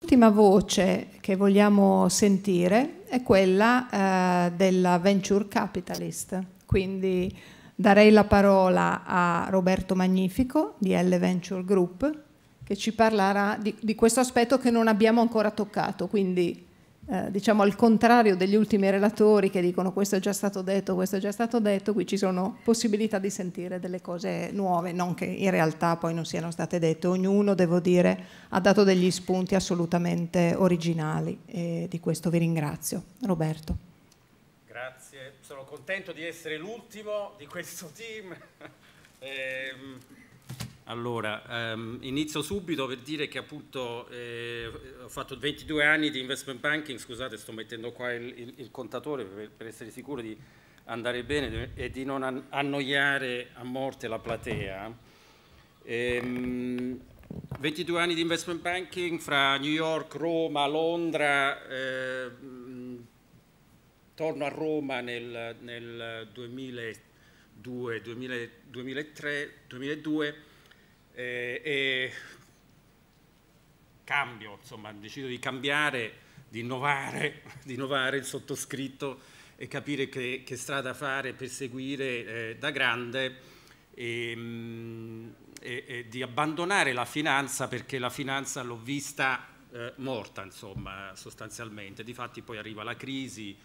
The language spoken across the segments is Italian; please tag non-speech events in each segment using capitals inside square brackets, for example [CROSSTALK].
L'ultima voce che vogliamo sentire è quella eh, della venture capitalist, quindi darei la parola a Roberto Magnifico di L Venture Group che ci parlerà di, di questo aspetto che non abbiamo ancora toccato, quindi eh, diciamo al contrario degli ultimi relatori che dicono questo è già stato detto, questo è già stato detto, qui ci sono possibilità di sentire delle cose nuove, non che in realtà poi non siano state dette, ognuno devo dire ha dato degli spunti assolutamente originali e di questo vi ringrazio. Roberto. Grazie, sono contento di essere l'ultimo di questo team. [LAUGHS] ehm... Allora, ehm, inizio subito per dire che appunto eh, ho fatto 22 anni di investment banking, scusate sto mettendo qua il, il, il contatore per, per, essere sicuro di andare bene e di non annoiare a morte la platea. Ehm, 22 anni di investment banking fra New York, Roma, Londra, eh, torno a Roma nel, nel 2002, 2000, 2003, 2002 eh, e cambio, insomma, decido di cambiare, di innovare, [LAUGHS] di innovare il sottoscritto e capire che, che strada fare per seguire eh, da grande e, ehm, e, e, di abbandonare la finanza perché la finanza l'ho vista eh, morta, insomma, sostanzialmente. Difatti poi arriva la crisi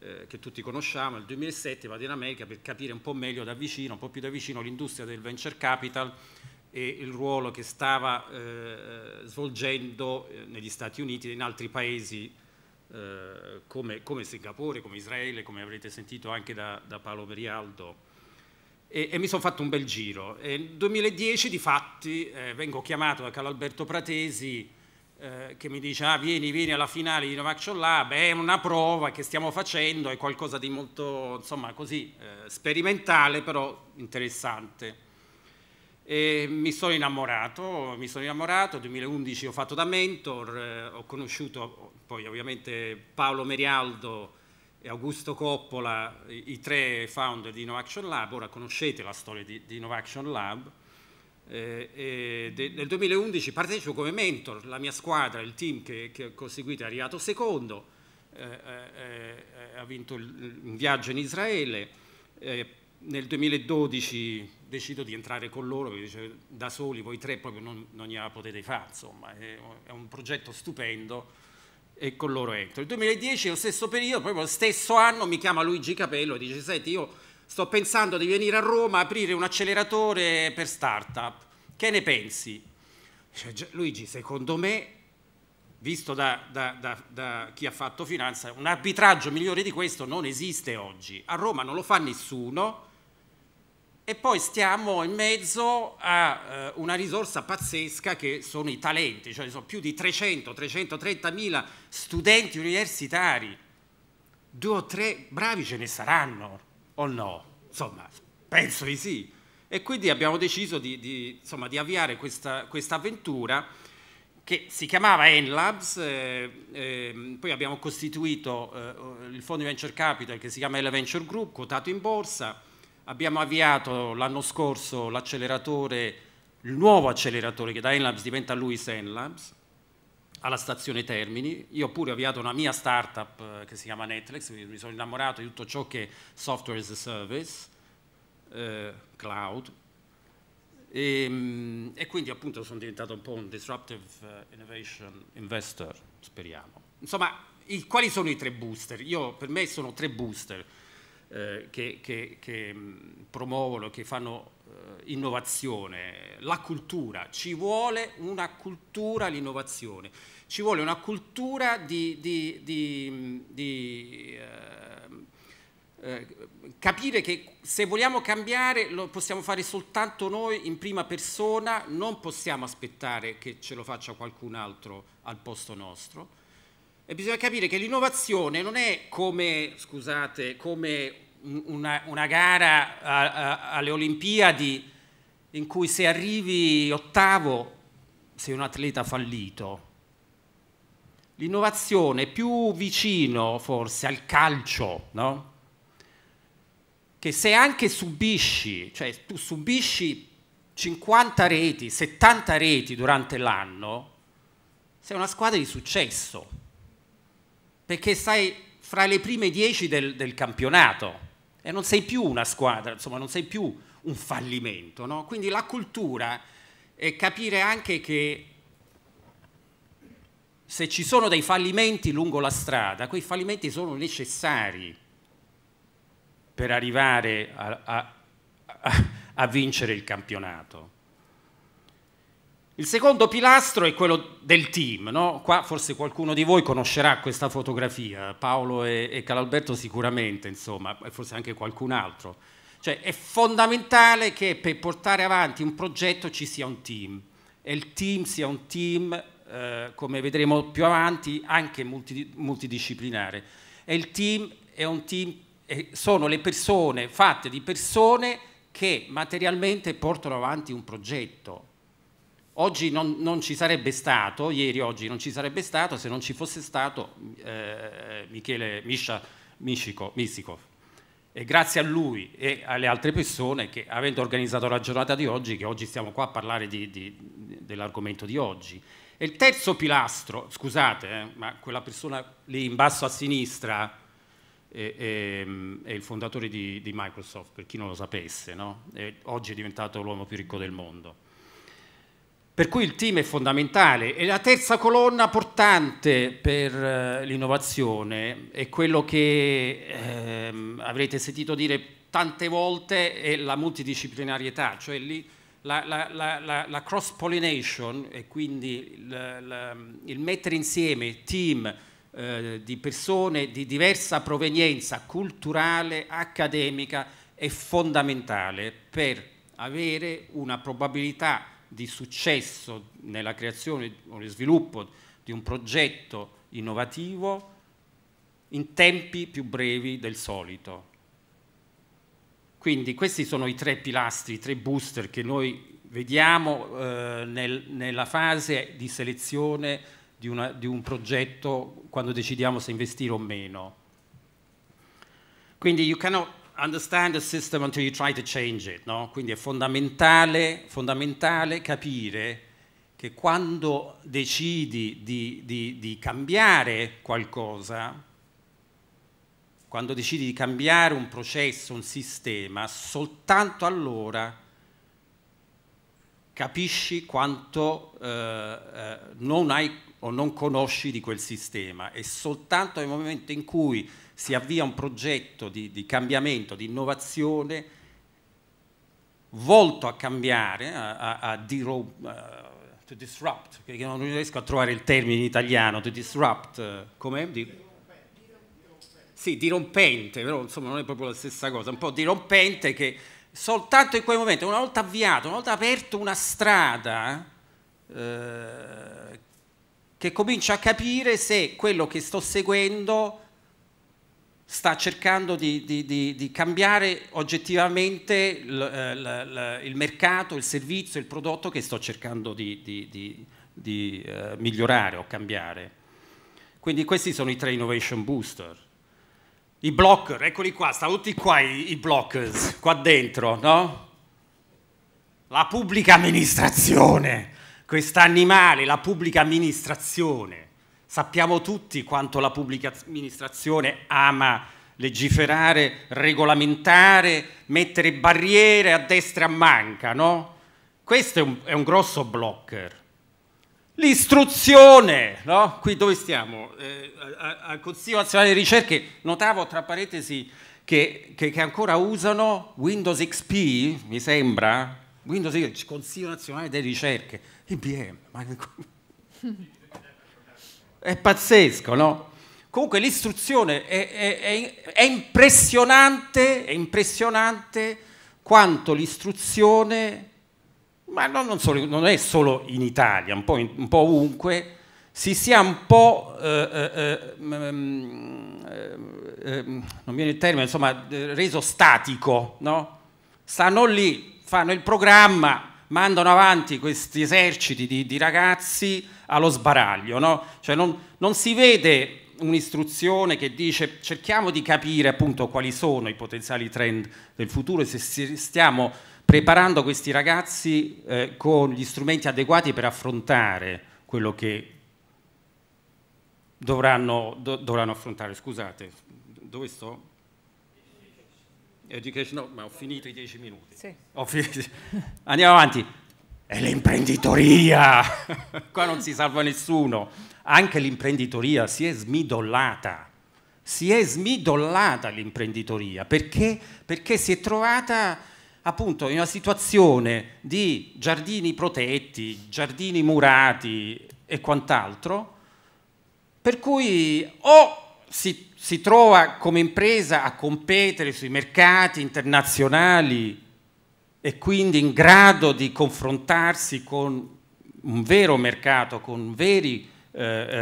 eh, che tutti conosciamo, nel 2007 vado in America per capire un po' meglio da vicino, un po' più da vicino l'industria del venture capital e il ruolo che stava eh, svolgendo eh, negli Stati Uniti e in altri paesi eh, come, come, Singapore, come Israele, come avrete sentito anche da, da Paolo Merialdo. E, e mi sono fatto un bel giro. nel 2010 di fatti eh, vengo chiamato da Carlo Alberto Pratesi eh, che mi dice ah, vieni, vieni alla finale di Novak Lab, è una prova che stiamo facendo, è qualcosa di molto insomma, così, eh, sperimentale però interessante. E mi sono innamorato, mi sono innamorato, 2011 ho fatto da mentor, eh, ho conosciuto poi ovviamente Paolo Merialdo e Augusto Coppola, i, i tre founder di Innovation Lab, ora conoscete la storia di, di Innovation Lab. Eh, de, nel 2011 partecipo come mentor, la mia squadra, il team che, che ho costituito è arrivato secondo, eh, eh, eh, eh ha vinto il, un viaggio in Israele, nel 2012 decido di entrare con loro, perché dice, da soli voi tre proprio non, non gliela potete fare, insomma, è, è, un progetto stupendo e con loro entro. Nel 2010, lo stesso periodo, proprio lo stesso anno, mi chiama Luigi Capello e dice, senti, io sto pensando di venire a Roma a aprire un acceleratore per startup, che ne pensi? Dice, Luigi, secondo me visto da, da, da, da, chi ha fatto finanza, un arbitraggio migliore di questo non esiste oggi. A Roma non lo fa nessuno, e poi stiamo in mezzo a eh, una risorsa pazzesca che sono i talenti, cioè sono più di 300-330 mila studenti universitari, due o tre bravi ce ne saranno o no? Insomma, penso di sì. E quindi abbiamo deciso di, di, insomma, di avviare questa, avventura che si chiamava Enlabs, eh, eh, poi abbiamo costituito eh, il fondo di venture capital che si chiama Ele Venture Group, quotato in borsa, abbiamo avviato l'anno scorso l'acceleratore, il nuovo acceleratore che da Enlabs diventa Luis Enlabs, alla stazione Termini. Io ho pure avviato una mia startup eh, che si chiama Netflix, mi sono innamorato di tutto ciò che è software as a service, eh, cloud. E, ehm, e, quindi appunto sono diventato un po' un disruptive eh, innovation investor, speriamo. Insomma, i, quali sono i tre booster? Io, per me sono tre booster eh, che, che, che, mm, promuovono, che fanno eh, innovazione, la cultura, ci vuole una cultura all'innovazione, ci vuole una cultura di, di, di, mm, di eh, eh, capire che se vogliamo cambiare lo possiamo fare soltanto noi in prima persona, non possiamo aspettare che ce lo faccia qualcun altro al posto nostro. E bisogna capire che l'innovazione non è come, scusate, come una, una gara a, a, alle Olimpiadi in cui se arrivi ottavo sei un atleta fallito. L'innovazione più vicino forse al calcio, no? Che se anche subisci, cioè tu subisci 50 reti, 70 reti durante l'anno, sei una squadra di successo, perché stai fra le prime 10 del, del campionato e non sei più una squadra, insomma non sei più un fallimento. No? Quindi la cultura è capire anche che se ci sono dei fallimenti lungo la strada, quei fallimenti sono necessari per arrivare a, a, a, a vincere il campionato. Il secondo pilastro è quello del team, no? qua forse qualcuno di voi conoscerà questa fotografia, Paolo e, e Calalberto sicuramente, insomma, e forse anche qualcun altro. Cioè è fondamentale che per portare avanti un progetto ci sia un team e il team sia un team, eh, come vedremo più avanti, anche multi, multidisciplinare. E il team è un team, sono le persone fatte di persone che materialmente portano avanti un progetto, Oggi non, non, ci sarebbe stato, ieri oggi non ci sarebbe stato se non ci fosse stato eh, Michele Miscia Misikov. E grazie a lui e alle altre persone che avendo organizzato la giornata di oggi, che oggi stiamo qua a parlare di, di, dell'argomento di oggi. E il terzo pilastro, scusate, eh, ma quella persona lì in basso a sinistra eh, è, il fondatore di, di, Microsoft, per chi non lo sapesse, no? oggi è diventato l'uomo più ricco del mondo per cui il team è fondamentale e la terza colonna portante per eh, l'innovazione è quello che ehm, avrete sentito dire tante volte è la multidisciplinarietà, cioè lì la, la, la, la cross pollination e quindi il, il mettere insieme team eh, di persone di diversa provenienza culturale, accademica è fondamentale per avere una probabilità di successo nella creazione o nello sviluppo di un progetto innovativo in tempi più brevi del solito. Quindi questi sono i tre pilastri, i tre booster che noi vediamo eh, nel, nella fase di selezione di, una, di un progetto quando decidiamo se investire o meno. Quindi you cannot understand the system until you try to change it, no? Quindi è fondamentale, fondamentale capire che quando decidi di, di, di, cambiare qualcosa, quando decidi di cambiare un processo, un sistema, soltanto allora capisci quanto eh, eh non hai o non conosci di quel sistema e soltanto nel momento in cui si avvia un progetto di, di cambiamento, di innovazione volto a cambiare, a, a, a to disrupt, che non riesco a trovare il termine in italiano, to disrupt, eh, come? Di, sì, dirompente, però insomma non è proprio la stessa cosa, un po' dirompente che soltanto in quel momento, una volta avviato, una volta aperto una strada, eh, che comincia a capire se quello che sto seguendo sta cercando di, di, di, di cambiare oggettivamente eh, il mercato, il servizio, il prodotto che sto cercando di, eh, migliorare o cambiare. Quindi questi sono i tre innovation booster. I blocker, eccoli qua, stanno tutti qua i, i blockers, qua dentro, no? La pubblica amministrazione, quest'animale, la pubblica amministrazione. Sappiamo tutti quanto la pubblica amministrazione ama legiferare, regolamentare, mettere barriere a destra e a manca, no? Questo è un, è un grosso blocker. L'istruzione, no? Qui dove stiamo? Eh, al Consiglio Nazionale di Ricerche, notavo tra parentesi che, che, che ancora usano Windows XP, mi sembra, Windows Consiglio Nazionale delle Ricerche, IBM, ma... [LAUGHS] È pazzesco, no? Comunque l'istruzione è, è, è, impressionante, è impressionante quanto l'istruzione, ma non, non, solo, non, è solo in Italia, un po', in, un po ovunque, si sia un po', eh, eh, eh, mm, mm, eh mm, non viene il termine, insomma, eh, reso statico, no? Stanno lì, fanno il programma, mandano avanti questi eserciti di, di ragazzi allo sbaraglio, no? cioè non, non si vede un'istruzione che dice cerchiamo di capire appunto quali sono i potenziali trend del futuro e se stiamo preparando questi ragazzi eh, con gli strumenti adeguati per affrontare quello che dovranno, do, dovranno affrontare. Scusate, dove sto? Education, no, ma ho finito i dieci minuti. Sì. Finito. [LAUGHS] Andiamo avanti è l'imprenditoria. [LAUGHS] Qua non si salva nessuno. Anche l'imprenditoria si è smidollata. Si è smidollata l'imprenditoria perché? perché si è trovata appunto in una situazione di giardini protetti, giardini murati e quant'altro, per cui o si, si trova come impresa a competere sui mercati internazionali e quindi in grado di confrontarsi con un vero mercato, con veri eh, eh,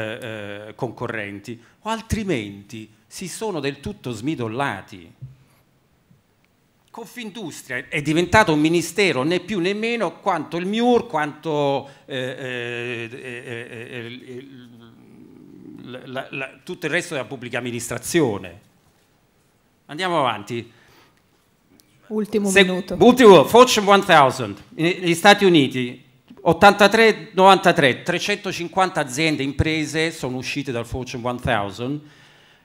eh concorrenti, o altrimenti si sono del tutto smidollati. Confindustria è diventato un ministero né più né meno quanto il MIUR, quanto eh, eh, eh la, la, tutto il resto della pubblica amministrazione. Andiamo avanti. Ultimo Se, minuto. Ultimo, Fortune 1000, negli Stati Uniti, 83-93, 350 aziende, imprese sono uscite dal Fortune 1000,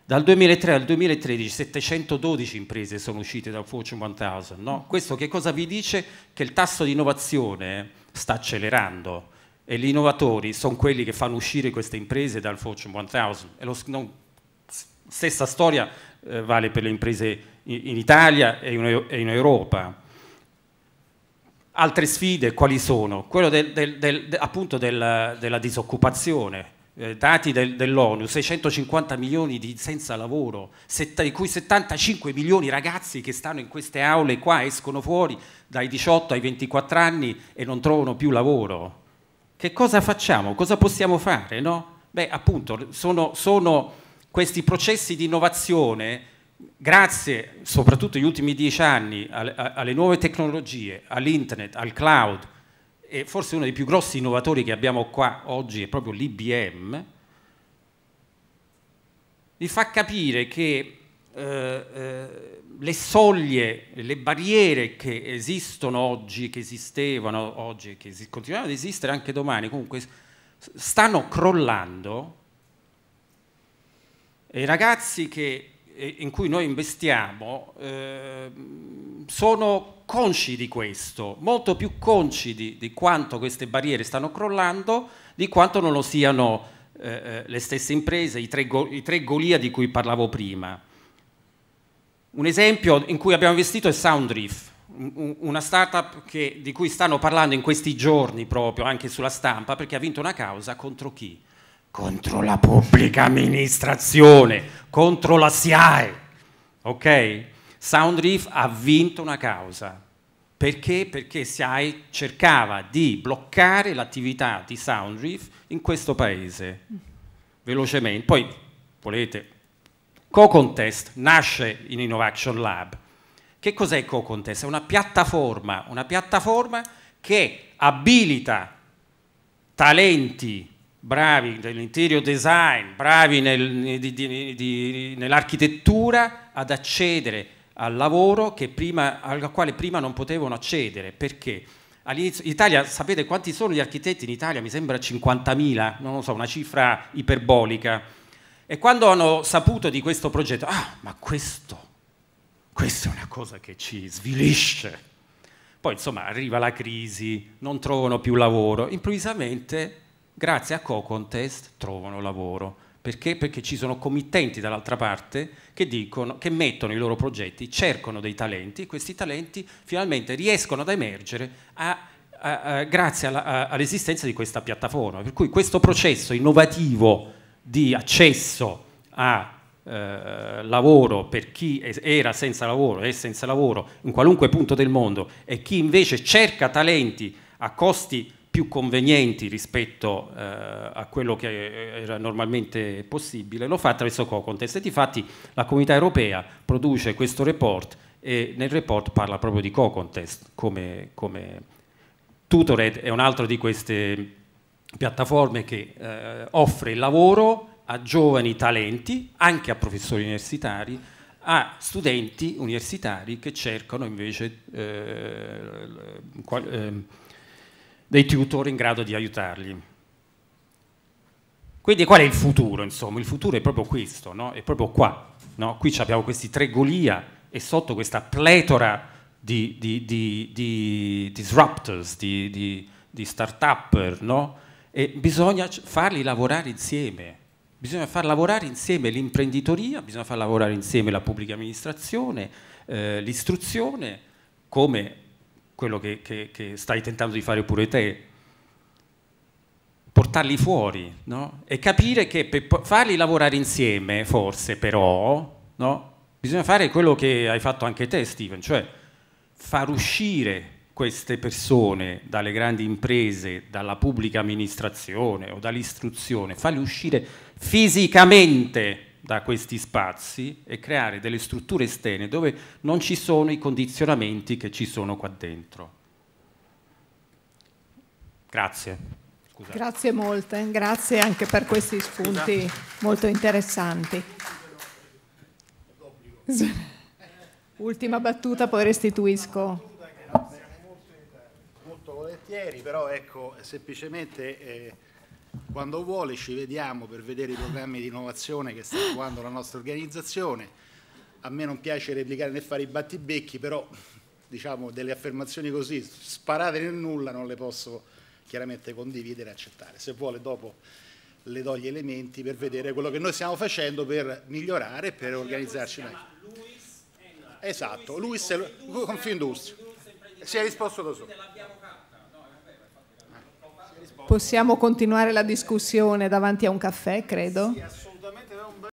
dal 2003 al 2013 712 imprese sono uscite dal Fortune 1000. No? Questo che cosa vi dice? Che il tasso di innovazione sta accelerando e gli innovatori sono quelli che fanno uscire queste imprese dal Fortune 1000. E lo, no, stessa storia eh, vale per le imprese in Italia e in Europa. Altre sfide quali sono? Quello del, del, del, appunto della, della disoccupazione, eh, dati dell'ONU, 650 milioni di senza lavoro, setta, di cui 75 milioni ragazzi che stanno in queste aule qua escono fuori dai 18 ai 24 anni e non trovano più lavoro. Che cosa facciamo? Cosa possiamo fare? No? Beh, appunto, sono, sono questi processi di innovazione grazie soprattutto negli ultimi dieci anni alle nuove tecnologie, all'internet, al cloud, e forse uno dei più grossi innovatori che abbiamo qua oggi è proprio l'IBM, vi fa capire che eh, eh, le soglie, le barriere che esistono oggi, che esistevano oggi e che continuano ad esistere anche domani, comunque stanno crollando e i ragazzi che in cui noi investiamo eh, sono consci di questo, molto più consci di, di, quanto queste barriere stanno crollando, di quanto non lo siano eh, eh le stesse imprese, i tre, i tre Golia di cui parlavo prima. Un esempio in cui abbiamo investito è Soundriff, una startup che, di cui stanno parlando in questi giorni proprio anche sulla stampa perché ha vinto una causa contro chi? contro la pubblica amministrazione, contro la SIAE. Ok? Soundreef ha vinto una causa. Perché? Perché SIAE cercava di bloccare l'attività di Soundreef in questo paese. Velocemente. Poi, volete, Co-Contest nasce in Innovation Lab. Che cos'è Co-Contest? È una piattaforma, una piattaforma che abilita talenti bravi nell'interior design, bravi nel, di, di, di, nell'architettura ad accedere al lavoro prima, al quale prima non potevano accedere. Perché? All'inizio, in Italia, sapete quanti sono gli architetti in Italia? Mi sembra 50.000, non lo so, una cifra iperbolica. E quando hanno saputo di questo progetto, ah, ma questo, questa è una cosa che ci svilisce. Poi, insomma, arriva la crisi, non trovano più lavoro. Improvvisamente grazie a co-contest trovano lavoro. Perché? Perché ci sono committenti dall'altra parte che, dicono, che mettono i loro progetti, cercano dei talenti e questi talenti finalmente riescono ad emergere a, a, a, grazie all'esistenza di questa piattaforma. Per cui questo processo innovativo di accesso a eh, lavoro per chi era senza lavoro, è senza lavoro in qualunque punto del mondo e chi invece cerca talenti a costi più convenienti rispetto eh, a quello che eh, era normalmente possibile, lo fa attraverso CoContest. E difatti la comunità europea produce questo report e nel report parla proprio di CoContest come, come Tutored è un altro di queste piattaforme che eh, offre lavoro a giovani talenti, anche a professori universitari, a studenti universitari che cercano invece eh, qual, eh, dei tutori in grado di aiutarli. Quindi qual è il futuro? Insomma, il futuro è proprio questo, no? è proprio qua. No? Qui abbiamo questi tre Golia e sotto questa pletora di, di, di, di disruptors, di, start-upper, no? e bisogna farli lavorare insieme. Bisogna far lavorare insieme l'imprenditoria, bisogna far lavorare insieme la pubblica amministrazione, eh, l'istruzione, come quello che, che, che stai tentando di fare pure te, portarli fuori no? e capire che per farli lavorare insieme, forse però, no? bisogna fare quello che hai fatto anche te, Steven, cioè far uscire queste persone dalle grandi imprese, dalla pubblica amministrazione o dall'istruzione, farli uscire fisicamente da questi spazi e creare delle strutture esterne dove non ci sono i condizionamenti che ci sono qua dentro. Grazie. Scusate. Grazie molte, grazie anche per questi spunti Scusa. molto interessanti. Ultima battuta, poi restituisco. Molto volentieri, però ecco, semplicemente... Eh, quando vuole ci vediamo per vedere i programmi di innovazione che sta attuando la nostra organizzazione. A me non piace replicare né fare i battibecchi, però diciamo, delle affermazioni così sparate nel nulla non le posso chiaramente condividere e accettare. Se vuole dopo le do gli elementi per vedere quello che noi stiamo facendo per migliorare e per organizzarci meglio. esatto, Luis è Confindustria. Si è risposto da solo. Possiamo continuare la discussione davanti a un caffè, credo.